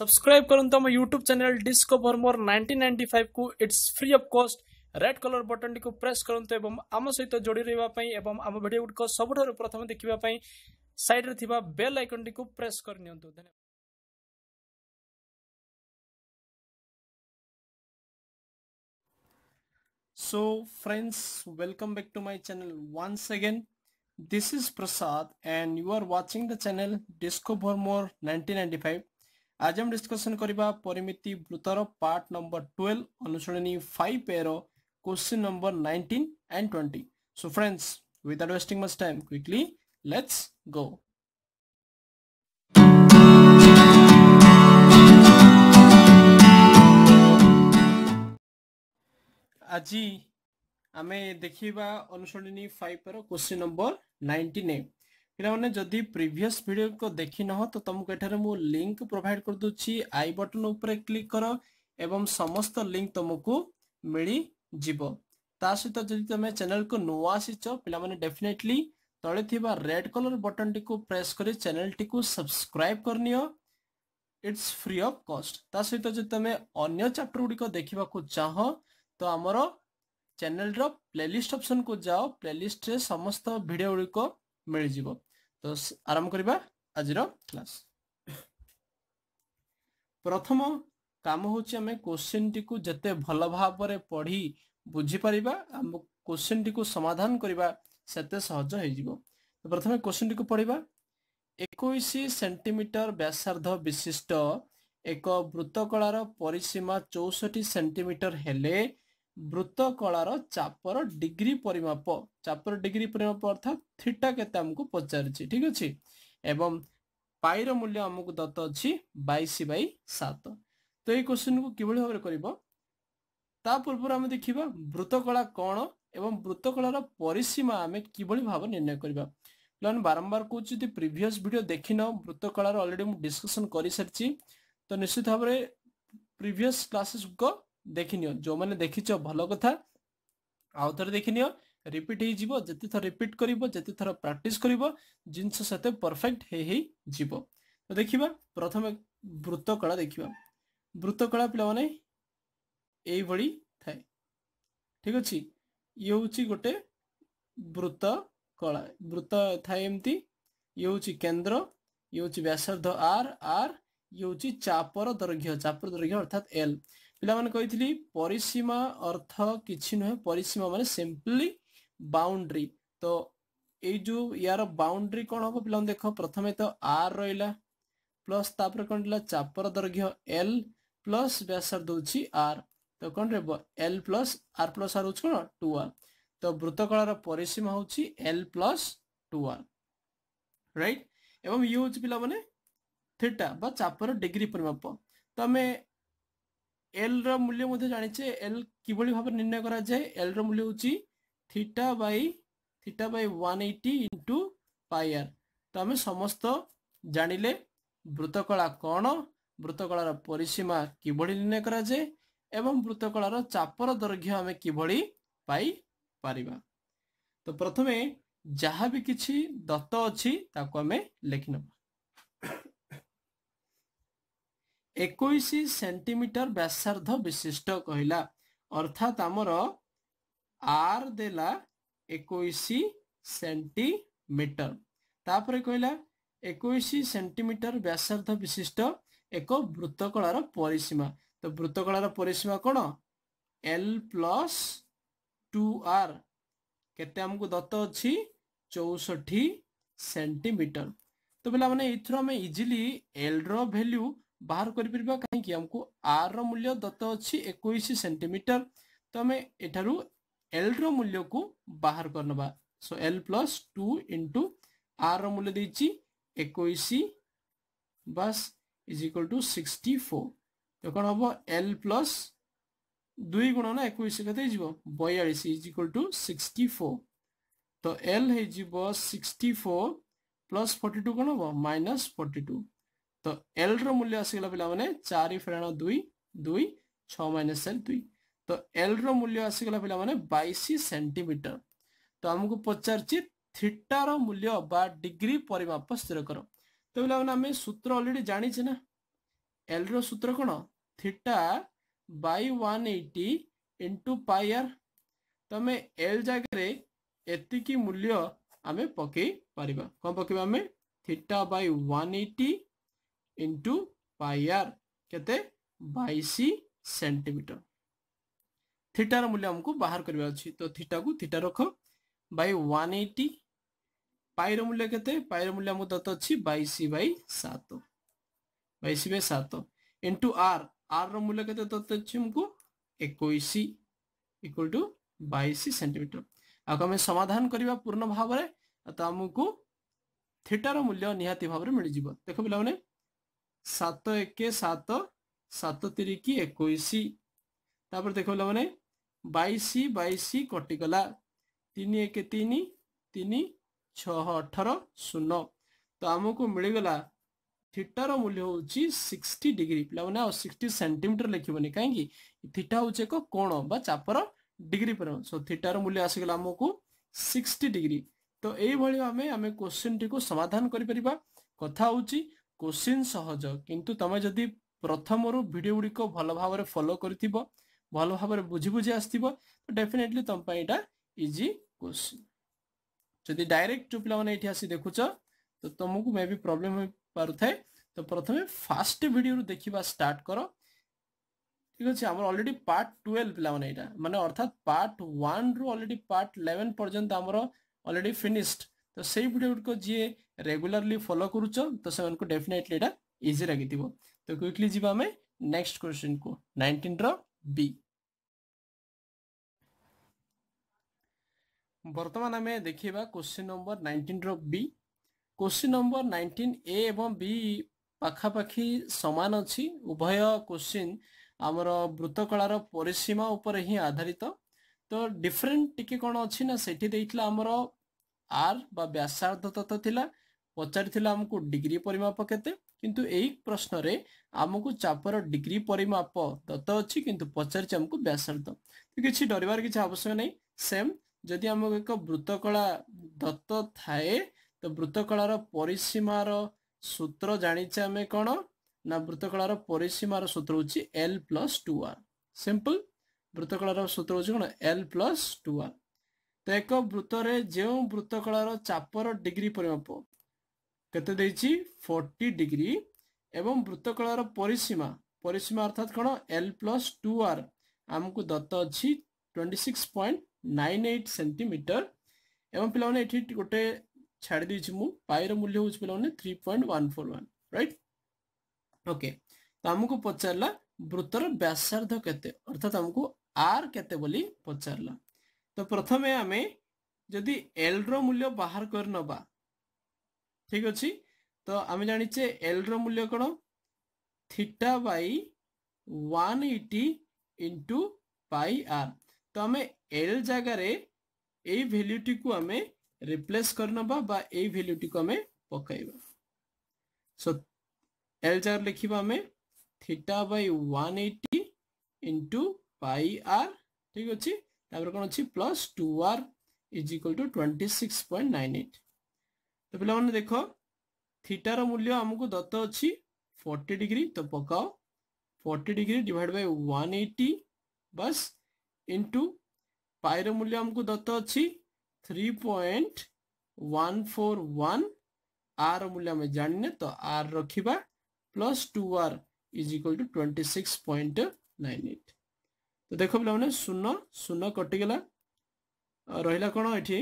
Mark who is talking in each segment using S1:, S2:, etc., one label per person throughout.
S1: subscribe करूँ तो मैं YouTube channel discover more ninety को it's free of cost red colour button टी प्रेस करूँ एवं आम सहित जोड़ रही आम भिड गुड सब प्रथम देखापी सैड्रे बेल आइकन टी प्रेस कर so friends welcome back to my channel once again this is Prasad and you are watching the channel disco for more 1995 আজ আমি ডিসকসন করা পরিমিতি বৃত্তর পার্ট নম্বর টুয়েলভ অনুশীলনী ফাইভ এর question number nineteen and twenty so friends without wasting much time quickly let's go আজি আমি দেখিবা অনুশীলনী ফাইভ এর কোশ্চিন নম্বর নাইনটিন এ ପିଲାମାନେ ଯଦି ପ୍ରିଭିୟସ୍ ଭିଡ଼ିଓକୁ ଦେଖିନହ ତ ତୁମକୁ ଏଠାରେ ମୁଁ ଲିଙ୍କ ପ୍ରୋଭାଇଡ଼ କରିଦେଉଛି ଆଇ ବଟନ୍ ଉପରେ କ୍ଲିକ୍ କର ଏବଂ ସମସ୍ତ ଲିଙ୍କ ତୁମକୁ ମିଳିଯିବ ତା ସହିତ ଯଦି ତୁମେ ଚ୍ୟାନେଲକୁ ନୂଆ ଆସିଛ ପିଲାମାନେ ଡେଫିନେଟଲି ତଳେ ଥିବା ରେଡ୍ କଲର୍ ବଟନ୍ଟିକୁ ପ୍ରେସ୍ କରି ଚ୍ୟାନେଲଟିକୁ ସବସ୍କ୍ରାଇବ୍ କରିନିଅ ଇଟ୍ସ ଫ୍ରି ଅଫ୍ କଷ୍ଟ ତା ସହିତ ଯଦି ତୁମେ ଅନ୍ୟ ଚାପ୍ଟର ଗୁଡ଼ିକ ଦେଖିବାକୁ ଚାହଁ ତ ଆମର ଚ୍ୟାନେଲର ପ୍ଲେଲିଷ୍ଟ ଅପସନକୁ ଯାଅ ପ୍ଲେଲିଷ୍ଟରେ ସମସ୍ତ ଭିଡ଼ିଓ ଗୁଡ଼ିକ ମିଳିଯିବ ତ ଆରମ୍ଭ କରିବା ଆଜିର କ୍ଲାସ ପ୍ରଥମ କାମ ହଉଛି ଆମେ କୋଶ୍ଚିନ୍ଟିକୁ ଯେତେ ଭଲ ଭାବରେ ପଢି ବୁଝିପାରିବା ଆମ କୋଶ୍ଚିନ୍ଟିକୁ ସମାଧାନ କରିବା ସେତେ ସହଜ ହେଇଯିବ ପ୍ରଥମେ କୋଶ୍ଚିନ୍ଟିକୁ ପଢିବା ଏକୋଇଶ ସେଣ୍ଟିମିଟର ବ୍ୟାସାର୍ଦ୍ଧ ବିଶିଷ୍ଟ ଏକ ବୃତ୍ତକଳାର ପରିସୀମା ଚଉଷଠି ସେଣ୍ଟିମିଟର ହେଲେ ବୃତ୍ତକଳାର ଚାପର ଡିଗ୍ରୀ ପରିମାପ ଚାପର ଡିଗ୍ରୀ ପରିମାପ ଅର୍ଥାତ୍ ଥିଟା କେତେ ଆମକୁ ପଚାରୁଛି ଠିକ ଅଛି ଏବଂ ପାଇର ମୂଲ୍ୟ ଆମକୁ ଦତ୍ତ ଅଛି ବାଇଶ ବାଇ ସାତ ତ ଏଇ କ୍ୱେଶ୍ଚିନକୁ କିଭଳି ଭାବରେ କରିବ ତା ପୂର୍ବରୁ ଆମେ ଦେଖିବା ବୃତ୍ତକଳା କ'ଣ ଏବଂ ବୃତ୍ତକଳାର ପରିସୀମା ଆମେ କିଭଳି ଭାବେ ନିର୍ଣ୍ଣୟ କରିବା ପିଲାମାନେ ବାରମ୍ବାର କହୁଛି ଯଦି ପ୍ରିଭିୟସ୍ ଭିଡ଼ିଓ ଦେଖିନ ବୃତ୍ତକଳାର ଅଲରେଡ଼ି ମୁଁ ଡିସ୍କସନ୍ କରିସାରିଛି ତ ନିଶ୍ଚିତ ଭାବରେ ପ୍ରିଭିୟସ୍ କ୍ଲାସେସ୍ଗୁଡ଼ିକ ଦେଖିନିଅ ଯେଉଁମାନେ ଦେଖିଛ ଭଲ କଥା ଆଉ ଥରେ ଦେଖିନିଅ ରିପିଟ୍ ହେଇଯିବ ଯେତେ ଥର ରିପିଟ୍ କରିବ ଯେତେ ଥର ପ୍ରାକ୍ଟିସ୍ କରିବ ଜିନିଷ ସେତେ ପରଫେକ୍ଟ ହେଇ ହେଇଯିବ ତ ଦେଖିବା ପ୍ରଥମେ ବୃତ୍ତକଳା ଦେଖିବା ବୃତ୍ତକଳା ପିଲାମାନେ ଏଇଭଳି ଥାଏ ଠିକ୍ ଅଛି ଇଏ ହେଉଛି ଗୋଟେ ବୃତ୍ତ କଳା ବୃତ୍ତ ଥାଏ ଏମିତି ଇଏ ହେଉଛି କେନ୍ଦ୍ର ଇଏ ହେଉଛି ବ୍ୟାସାର୍ଦ୍ଧ ଆର୍ ଆର୍ ଇଏ ହେଉଛି ଚାପର ଦୈର୍ଘ୍ୟ ଚାପର ଦୈର୍ଘ୍ୟ ଅର୍ଥାତ୍ ଏଲ୍ ପିଲାମାନେ କହିଥିଲି ପରିସୀମା ଅର୍ଥ କିଛି ନୁହେଁ ପରିସୀମା ମାନେ ସିମ୍ପଲି ବାଉଣ୍ଡ୍ରି ତ ଏଇ ଯେଉଁ ୟାର ବାଉଣ୍ଡ୍ରି କ'ଣ ହବ ପିଲାମାନେ ଦେଖ ପ୍ରଥମେ ତ ଆର୍ ରହିଲା ପ୍ଲସ୍ ତାପରେ କ'ଣ ରହିଲା ଚାପର ଦୈର୍ଘ୍ୟ ଏଲ୍ ପ୍ଲସ୍ ବ୍ୟାସାର ଦଉଛି ଆର୍ ତ କ'ଣ ରହିବ L plus R plus R ହେଉଛି କ'ଣ ଟୁ ଆର୍ ତ ବୃତ୍ତକଳାର ପରିସୀମା ହେଉଛି L plus two R right ଏବଂ ଇଏ ହେଉଛି ପିଲାମାନେ ଥିଟା ବା ଚାପର ଡିଗ୍ରୀ ପରିମାପ ତ ଆମେ এল র মূল্য মধ্যে জানিছে এল কিভাবে ভাবে নির্ণয় করা যায় এল র মূল্য হচ্ছে theta by theta by one eighty into pi R তো আমি সমস্ত জাঁলে বৃতকলা কণ বৃতকলার পরিসীমা কিভাবে নির্ণয় করা যায় এবং বৃতকলার চাপর দৈর্ঘ্য আমি কিভাবে পাইপারিবা তো প্রথমে যাহা বি কিছু দত্ত অছি তাকে আমি লেখিনেবা ଏକୋଇଶ ସେଣ୍ଟିମିଟର ବ୍ୟାସାର୍ଦ୍ଧ ବିଶିଷ୍ଟ କହିଲା ଅର୍ଥାତ ଆମର ଆର୍ ଦେଲା ଏକୋଇଶ ସେଣ୍ଟିମିଟର ତାପରେ କହିଲା ଏକୋଇଶ ସେଣ୍ଟିମିଟର ବ୍ୟାସାର୍ଦ୍ଧ ବିଶିଷ୍ଟ ଏକ ବୃତ୍ତକଳାର ପରିସୀମା ତ ବୃତ୍ତକଳାର ପରିସୀମା କ'ଣ ଏଲ୍ ପ୍ଲସ୍ ଟୁ ଆର୍ କେତେ ଆମକୁ ଦତ୍ତ ଅଛି ଚଉଷଠି ସେଣ୍ଟିମିଟର ତ ପିଲାମାନେ ଏଇଥିରୁ ଆମେ ଇଜିଲି ଏଲ୍ର ଭ୍ୟାଲ୍ୟୁ ବାହାର କରିପାରିବା କାହିଁକି ଆମକୁ ଆର୍ ର ମୂଲ୍ୟ ଦତ୍ତ ଅଛି ଏକୋଇଶ ସେଣ୍ଟିମିଟର ତ ଆମେ ଏଠାରୁ ଏଲ୍ ର ମୂଲ୍ୟକୁ ବାହାର କରିନେବା so L plus two into R ର ମୂଲ୍ୟ ଦେଇଛି ଏକୋଇଶ ବାସ୍ is equal to sixty four ତ କ'ଣ ହେବ ଏଲ୍ ପ୍ଲସ୍ ଦୁଇ ଗୁଣ ନା ଏକୋଇଶ କେତେ ହେଇଯିବ ବୟାଳିଶ is equal to sixty four ତ ଏଲ୍ ହେଇଯିବ sixty four plus forty two କ'ଣ ହେବ ମାଇନସ୍ ଫର୍ଟି ଟୁ ତ ଏଲ୍ ର ମୂଲ୍ୟ ଆସିଗଲା ପିଲାମାନେ ଚାରି ଫେରାଣ ଦୁଇ ଦୁଇ ଛଅ ମାଇନସ୍ ଚାରି ଦୁଇ ତ ଏଲ୍ ର ମୂଲ୍ୟ ଆସିଗଲା ପିଲାମାନେ ବାଇଶ ସେଣ୍ଟିମିଟର ତ ଆମକୁ ପଚାରିଛି ଥିଟାର ମୂଲ୍ୟ ବା ଡିଗ୍ରୀ ପରିମାପ ସ୍ଥିର କର ତ ପିଲାମାନେ ଆମେ ସୂତ୍ର ଅଲରେଡ଼ି ଜାଣିଛେ ନା ଏଲ୍ ର ସୂତ୍ର କ'ଣ theta by one eighty into pi R ତ ଆମେ ଏଲ୍ ଜାଗାରେ ଏତିକି ମୂଲ୍ୟ ଆମେ ପକେଇ ପାରିବା କ'ଣ ପକେଇବା ଆମେ theta by one eighty into pi के बैश सेंटीमीटर थीटार मूल्य आमको बाहर करवा अच्छी तो थीटा को थीटा रख बै वन एट्टी पाइर मूल्य के पाइर मूल्य आमको दत्त अच्छी बैश बै बैश बै सात आर आर रूल्य के दत्त अच्छी आमको एक इक्वल टू बैश सेंटीमीटर आम समाधान करवा पूर्ण भाव में तो आमको थीटार मूल्य निहाती भाव में मिल जाव देख पे ସାତ ଏକେ ସାତ ସାତ ତିରିକି ଏକୋଇଶ ତାପରେ ଦେଖ ପିଲାମାନେ ବାଇଶ ବାଇଶ କଟିଗଲା ତିନି ଏକେ ତିନି ତିନି ଛଅ ଅଠର ଶୂନ ତ ଆମକୁ ମିଳିଗଲା থিটার মূল্য হচ্ছে সিক্সটি ডিগ্রি পিলামানে আউ সিক্সটি সেটিমিটর লিখবনি কাইকি থিটা হচ্ছে এক কোণ বা চাপর ডিগ্রি পর সো থিটার মূল্য আসিগলা আমাকে সিক্সটি ডিগ্রি তো এইভাবে আমি আমি কোশ্চিনটি সমাধান করে পার কথা হচ্ছে କୋଶ୍ଚିନ୍ ସହଜ କିନ୍ତୁ ତମେ ଯଦି ପ୍ରଥମରୁ ଭିଡ଼ିଓ ଗୁଡ଼ିକ ଭଲ ଭାବରେ ଫଲୋ କରିଥିବ ଭଲ ଭାବରେ ବୁଝି ବୁଝି ଆସିଥିବ ତ ଡେଫିନେଟଲି ତମ ପାଇଁ ଏଇଟା ଇଜି କୋଶ୍ଚିନ୍ ଯଦି ଡାଇରେକ୍ଟ ଯୋଉ ପିଲାମାନେ ଏଠି ଆସି ଦେଖୁଛ ତ ତମକୁ ମେ ବି ପ୍ରୋବ୍ଲେମ୍ ହୋଇପାରୁଥାଏ ତ ପ୍ରଥମେ ଫାଷ୍ଟ ଭିଡ଼ିଓରୁ ଦେଖିବା ଷ୍ଟାର୍ଟ କର ଠିକ ଅଛି ଆମର ଅଲରେଡି ପାର୍ଟ ଟୁଏଲ୍ଭ ପିଲାମାନେ ଏଇଟା ମାନେ ଅର୍ଥାତ୍ ପାର୍ଟ ୱାନ୍ରୁ ଅଲରେଡି ପାର୍ଟ ଇଲେଭେନ୍ ପର୍ଯ୍ୟନ୍ତ ଆମର ଅଲରେଡି ଫିନିଶ୍ଡ ତ ସେଇ ଭିଡ଼ିଓ ଗୁଡ଼ିକ ଯିଏ ରେଗୁଲାରଲି ଫଲୋ କରୁଛ ତ ସେମାନଙ୍କୁ ଡେଫିନେଟଲି ଏଇଟା ଇଜି ଲାଗିଥିବ ତ କ୍ୱିକଲି ଯିବା ଆମେ ନେକ୍ସଟ କ୍ୱେଶ୍ଚିନକୁ ନାଇଣ୍ଟିନର ବି ବର୍ତ୍ତମାନ ଆମେ ଦେଖିବା କ୍ୱେଶ୍ଚିନ୍ ନମ୍ବର ନାଇଣ୍ଟିନର B question number nineteen A ଏବଂ ବି ପାଖାପାଖି ସମାନ ଅଛି ଉଭୟ କ୍ୱେଶ୍ଚିନ୍ ଆମର ବୃତକଳାର ପରିସୀମା ଉପରେ ହିଁ ଆଧାରିତ ତ ଡିଫରେଣ୍ଟ ଟିକେ କ'ଣ ଅଛି ନା ସେଠି ଦେଇଥିଲା ଆମର আর বা ব্যাসার্ধ তত লা পচারি আমাকে ডিগ্রি পরিমাপ কেতে কিন্তু এই প্রশ্নরে আমাকে চাপর ডিগ্রি পরিমাপ দত্ত কিন্তু পচারিছে আমাকে ব্যাসার্ধ তো কিছু ডরবার কিছু আবশ্যক নাই সেম যদি আমাকে এক বৃতকলা দত্ত থাকে তো বৃতকলার পরিসীমার সূত্র জাঁচে আমি কোণ না বৃতকলার পরিসীমার সূত্র হচ্ছে L plus two R simple বৃতকলার সূত্র হচ্ছে কোণ এল প্লস টু আর ଏକ ବୃତ୍ତରେ ଯେଉଁ ବୃତ୍ତକଳାର ଚାପର ଡିଗ୍ରୀ ପରିମାପ କେତେ ଦେଇଛି ଫୋର୍ଟି ଡିଗ୍ରୀ ଏବଂ ବୃତ୍ତକଳାର ପରିସୀମା ପରିସୀମା ଅର୍ଥାତ୍ କ'ଣ ଏଲ୍ ପ୍ଲସ୍ ଟୁ ଆର୍ ଆମକୁ ଦତ୍ତ ଅଛି twenty six point nine eight centimetre ଏବଂ ପିଲାମାନେ ଏଠି ଗୋଟେ ଛାଡ଼ି ଦେଇଛି ମୁଁ ପାଇର ମୂଲ୍ୟ ହେଉଛି ପିଲାମାନେ three point one four one right okay ତ ଆମକୁ ପଚାରିଲା ବୃତ୍ତର ବ୍ୟାସାର୍ଦ୍ଧ କେତେ ଅର୍ଥାତ୍ ଆମକୁ ଆର୍ କେତେ ବୋଲି ପଚାରିଲା ତ ପ୍ରଥମେ ଆମେ ଯଦି ଏଲ୍ର ମୂଲ୍ୟ ବାହାର କରି ନେବା ଠିକ୍ ଅଛି ତ ଆମେ ଜାଣିଛେ ଏଲ୍ର ମୂଲ୍ୟ କ'ଣ theta by one eighty into pi R ତ ଆମେ ଏଲ୍ ଜାଗାରେ ଏଇ ଭ୍ୟାଲ୍ୟୁଟିକୁ ଆମେ ରିପ୍ଲେସ୍ କରିନେବା ବା ଏଇ ଭ୍ୟାଲ୍ୟୁଟିକୁ ଆମେ ପକାଇବା ସୋ ଏଲ୍ ଜାଗାରେ ଲେଖିବା ଆମେ theta by one eighty into pi R ଠିକ୍ ଅଛି कौन अच्छी plus two R is equal to twenty six point nine eight तो पे देख थीटार मूल्य आमको दत्त अच्छी फोर्टी डिग्री तो पकाओ forty degree divide by one eighty बस इंटु पायर मूल्य आमको दत्त अच्छी three point one four one R मूल्य आम जाने तो आर रखा plus two R is equal to twenty six point nine eight তো ଦେଖ ପିଲାମାନେ ଶୂନ ଶୂନ କଟିଗଲା ରହିଲା କ'ଣ ଏଠି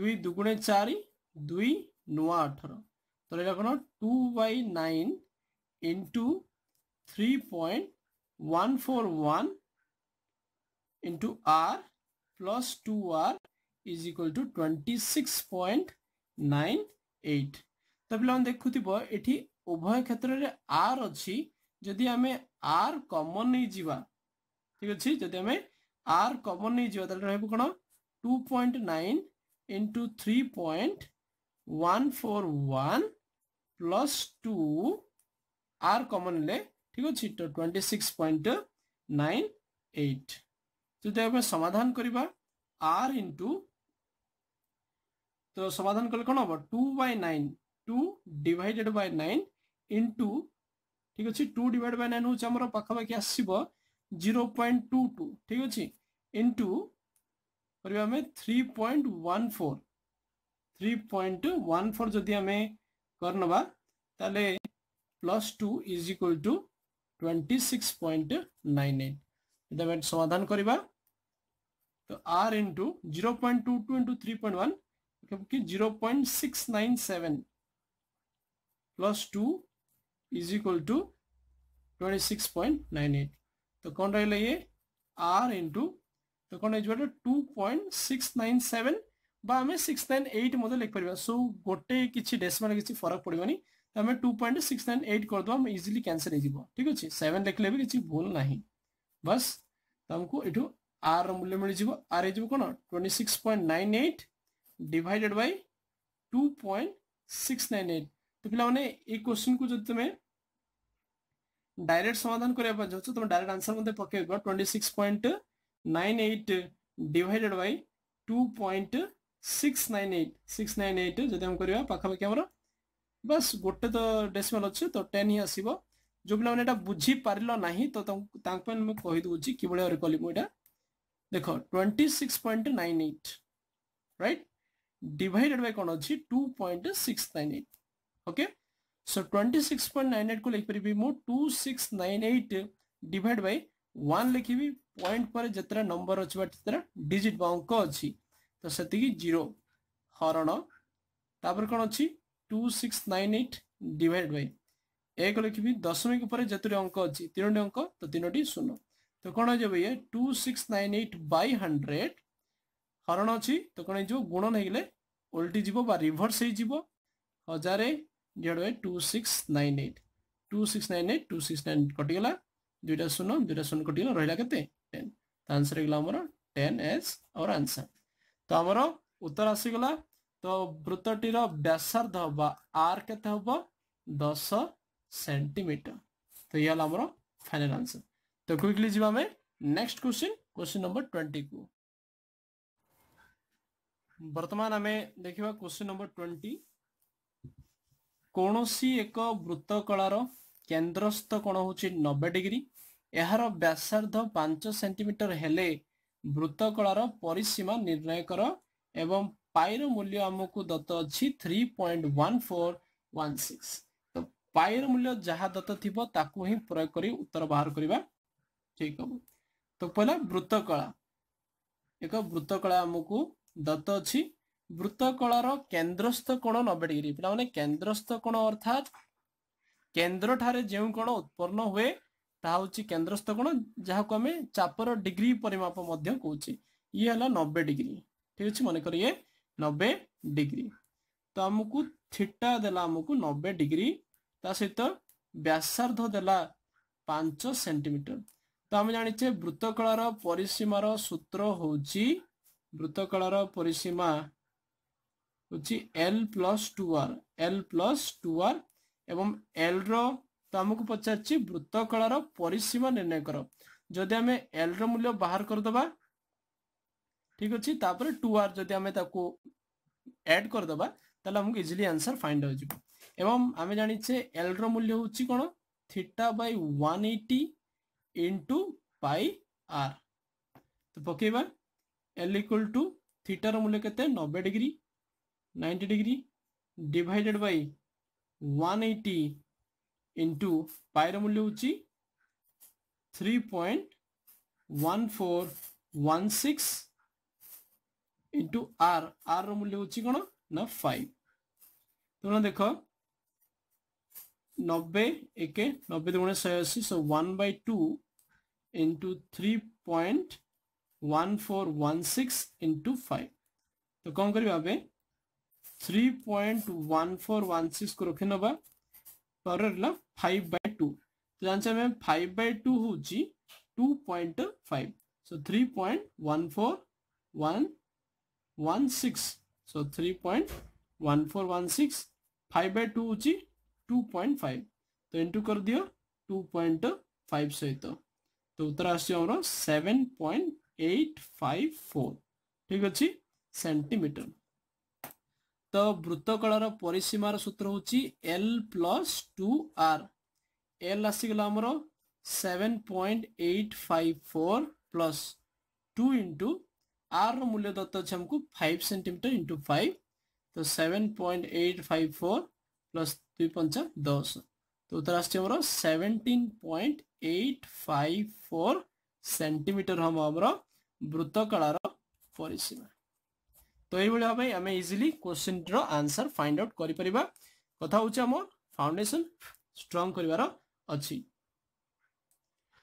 S1: ଦୁଇ ଦୁଗୁଣେ ଚାରି ଦୁଇ ନୂଆ ଅଠର ତ ରହିଲା କ'ଣ two by nine into three point one four one into R plus two R is equal to twenty six point nine eight তো পিলাମାନେ ଦେଖୁଥିବ ଏଠି ଉଭୟ କ୍ଷେତ୍ରରେ ଆର୍ ଅଛି ଯଦି ଆମେ ଆର୍ କମନ୍ ନେଇଯିବା ଠିକ୍ ଅଛି ଯଦି ଆମେ ଆର୍ କମନ୍ ନେଇଯିବା ତାହେଲେ ରହିବ କ'ଣ two point nine into three point one four one plus two R common ନେଲେ ଠିକ୍ ଅଛି twenty six point nine eight ଯଦି ଆମେ ସମାଧାନ କରିବା ଆର୍ ଇଣ୍ଟୁ ତ ସମାଧାନ କଲେ କ'ଣ ହେବ two by nine two divided by nine into ঠিক আছে টু ডিভাইড বাই নাইন হচ্ছে আমার পাখাপাখি আসব জিরো পয়েন্ট টু টু ঠিক আছে ইন্টু କରିବା ଆମେ three point one four three point one four ଯଦି ଆମେ କରିନେବା ତାହେଲେ plus two is equal to twenty six point nine eight ଯଦି ଆମେ ସମାଧାନ କରିବା ତ R into zero point two two into three point one କି zero point six nine seven plus two is equal to 26.98 तो कौन रहेगा ये आर इंटू তখন এই যোটা two point six nine seven বা আমি সিক্স নাইন এইট মধ্যে লিখিপারা সো গোটে কিছু ডেসিমাল কিছু ফরক পড়বনি তো আমি two point six nine eight করেদেবা আমি ইজিলি ক্যানসেল হয়ে ঠিক আছে সেভেন লিখলে বি কিছু ভুল না বাস तुमको এটু আর মূল্য মিলে যাব আর হয়ে যাব কোণ twenty six point nine eight divided by two point six nine eight তো পিলা মানে এই কোশ্চিন কু যদি তুমি ডাইরেক্ট সমাধান করিয়া পাই যেহেতু তুমি ডাইরেক্ট আনসার মধ্যে পকাইব twenty six point nine eight divided by two point six nine eight six nine eight যদি আমি করিবা পাখাপাখি আমার বাস গোটে তো ডেসিমাল ଅଛି ତ ଟେନ୍ ହିଁ ଆସିବ ଯେଉଁ ପିଲାମାନେ ଏଇଟା ବୁଝିପାରିଲ ନାହିଁ ତ ତାଙ୍କ ପାଇଁ ମୁଁ କହିଦେଉଛି କିଭଳି ଭାବରେ କଲି ମୁଁ ଏଇଟା ଦେଖ twenty six point nine eight right divided by କ'ଣ ଅଛି two point six nine eight okay So 26.98 को लिख भी मु 2698 डिवाइड बाय 1 लिखी भी पॉइंट पर जतरा नंबर अछि बा ततरा डिजिट बा को अच्छी तो सेति की 0 हरण तापर कोन अच्छी 2698 डिवाइड बाय 1 लिखिबी दशमिक पर जतरे अंक अच्छी तीनोटी अंक तो तीनोटी सुनो तो कोन हो जाबे ये 2698 बाय 100 हरण अच्छी तो कोन जो गुणन हेगले उल्टी जीवो बा रिवर्स हे जीवो हजारे divided by 2698 2698 269 कटिगला दुईटा शून दुईटा शून कटिगला रहा के 10 तो आंसर होगा आमर 10 एज आवर आंसर तो आमर उत्तर आसीगला तो वृत्तटीर व्यासार्ध हम आर के हम दस सेंटीमीटर तो ये आमर फाइनल आंसर तो क्विकली जी आम next question question number twenty को वर्तमान आम देखा क्वेश्चन नंबर ट्वेंटी କୌଣସି ଏକ ବୃତ୍ତକଳାର କେନ୍ଦ୍ରସ୍ଥ କୋଣ ହେଉଛି ନବେ ଡିଗ୍ରୀ ଏହାର ବ୍ୟାସାର୍ଦ୍ଧ ପାଞ୍ଚ ସେଣ୍ଟିମିଟର ହେଲେ ବୃତ୍ତକଳାର ପରିସୀମା ନିର୍ଣ୍ଣୟ କର ଏବଂ ପାଇର ମୂଲ୍ୟ ଆମକୁ ଦତ୍ତ ଅଛି three point one four one six ତ ପାଇର ମୂଲ୍ୟ ଯାହା ଦତ୍ତ ଥିବ ତାକୁ ହିଁ ପ୍ରୟୋଗ କରି ଉତ୍ତର ବାହାର କରିବା ଠିକ ହବ ତ ପହିଲା ବୃତ୍ତକଳା ଏକ ବୃତ୍ତକଳା ଆମକୁ ଦତ୍ତ ଅଛି ବୃତ୍ତକଳାର କେନ୍ଦ୍ରସ୍ଥ କୋଣ ନବେ ଡିଗ୍ରୀ ପିଲାମାନେ କେନ୍ଦ୍ରସ୍ଥ କୋଣ ଅର୍ଥାତ୍ କେନ୍ଦ୍ରଠାରେ ଯେଉଁ କୋଣ ଉତ୍ପନ୍ନ ହୁଏ ତାହା ହେଉଛି କେନ୍ଦ୍ରସ୍ଥ କୋଣ ଯାହାକୁ ଆମେ ଚାପର ଡିଗ୍ରୀ ପରିମାପ ମଧ୍ୟ କହୁଛେ ଇଏ ହେଲା ନବେ ଡିଗ୍ରୀ ଠିକ ଅଛି ମନେକର ଇଏ ନବେ ଡିଗ୍ରୀ ତ ଆମକୁ ଥିଟା ଦେଲା ଆମକୁ ନବେ ଡିଗ୍ରୀ ତା ସହିତ ବ୍ୟାସାର୍ଦ୍ଧ ଦେଲା ପାଞ୍ଚ ସେଣ୍ଟିମିଟର ତ ଆମେ ଜାଣିଛେ ବୃତ୍ତକଳାର ପରିସୀମାର ସୂତ୍ର ହେଉଛି ବୃତ୍ତକଳାର ପରିସୀମା ହେଉଛି L plus two R L plus two R ଏବଂ ଏଲ୍ର ତ ଆମକୁ ପଚାରିଛି ବୃତ୍ତକଳାର ପରିସୀମା ନିର୍ଣ୍ଣୟ କର ଯଦି ଆମେ ଏଲ୍ର ମୂଲ୍ୟ ବାହାର କରିଦେବା ଠିକ ଅଛି ତାପରେ ଟୁ ଆର୍ ଯଦି ଆମେ ତାକୁ ଆଡ୍ କରିଦେବା ତାହେଲେ ଆମକୁ ଇଜିଲି ଆନ୍ସର ଫାଇଣ୍ଡ ହୋଇଯିବ ଏବଂ ଆମେ ଜାଣିଛେ ଏଲ୍ର ମୂଲ୍ୟ ହେଉଛି କ'ଣ theta by one eighty into pi R ତ ପକେଇବା ଏଲ୍ ଇକ୍ୱାଲ୍ ଟୁ ଥିଟାର ମୂଲ୍ୟ କେତେ ନବେ degree 90 degree divided by 180 into पाइर मूल्य होची 3.1416 into r r रो मूल्य होची कौन ना 5 तुम देख नब्बे एक नब्बे दुगुणे 180 अशी so one by two into three point one four one six five तो कौन करवा three point one four one six को रखे ना पर रहा फाइव बै टू तो जानते आम फाइव बै टू हूँ two point five so three point one four one one six so three point one four one six five by two हूँ टू पॉइंट फाइव तो इंटू तो कर दि two point five सहित तो उत्तर आसर seven point eight five four ठीक अच्छे सेंटीमीटर ତ ବୃତ୍ତକଳାର ପରିସୀମାର ସୂତ୍ର ହେଉଛି L plus two R L ଆସିଗଲା ଆମର seven point eight five four plus two into ଆର୍ର ମୂଲ୍ୟ ଦତ୍ତ ଅଛି ଆମକୁ ଫାଇଭ୍ ସେଣ୍ଟିମିଟର ଇଣ୍ଟୁ ଫାଇଭ୍ ତ seven point eight five four plus ଦୁଇ ପଞ୍ଚା ଦଶ ତ ଉତ୍ତର ଆସିଛି ଆମର seventeen point eight five four centimetre ହେବ ଆମର ବୃତ୍ତକଳାର ପରିସୀମା তো এইভাবে ভাবে আমি ইজিলি কোশ্চিনর আনসার ফাইন্ড আউট করে কথা হচ্ছে আমার ফাউন্ডেসন স্ট্রং করবার অছি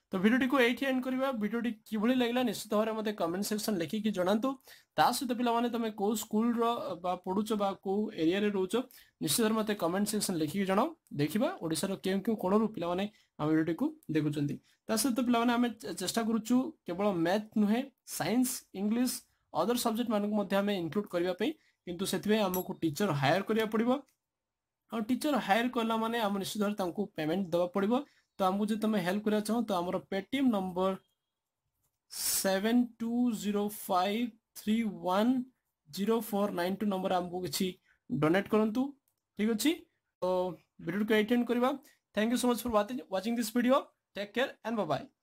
S1: তো ভিডিওটিকে এইটি এন্ড করা ভিডিওটি কিভাবে লাগলা নিশ্চিত ভাবে মতো কমেন্ট সেকশন লেখিকি জনাতু তা সহ পিলামানে তুমি কেউ স্কুলর বা পড়ুছ বা কেউ এরিয়ারে রোচ নিশ্চিত ভাবে মতো কমেন্ট সেকশন লেখিকি জনাও দেখা ওড়শার কেউ কেউ কোণর পিলামানে আমি ভিডিওটিকে দেখুছেন তা সহ পিলামানে আমি চেষ্টা করুছু কেবল ম্যাথ নুহে সাইন্স ইংলিশ ଅଦର ସବଜେକ୍ଟ ମାନଙ୍କୁ ମଧ୍ୟ ଆମେ ଇନକ୍ଲୁଡ୍ କରିବା ପାଇଁ କିନ୍ତୁ ସେଥିପାଇଁ ଆମକୁ ଟିଚର ହାୟର କରିବାକୁ ପଡ଼ିବ ଆଉ ଟିଚର ହାୟର କଲା ମାନେ ଆମ ନିଶ୍ଚିତ ଭାବରେ ତାଙ୍କୁ ପେମେଣ୍ଟ ଦେବାକୁ ପଡ଼ିବ ତ ଆମକୁ ଯଦି ତୁମେ ହେଲ୍ପ କରିବାକୁ ଚାହୁଁ ତ ଆମର Paytm number seven two zero five three one zero four nine two number ଆମକୁ କିଛି ଡୋନେଟ୍ କରନ୍ତୁ ଠିକ୍ ଅଛି ତ ଭିଡ଼ିଓକୁ ଏଟେଣ୍ଡ କରିବା thank you so much for watching this video take care and bye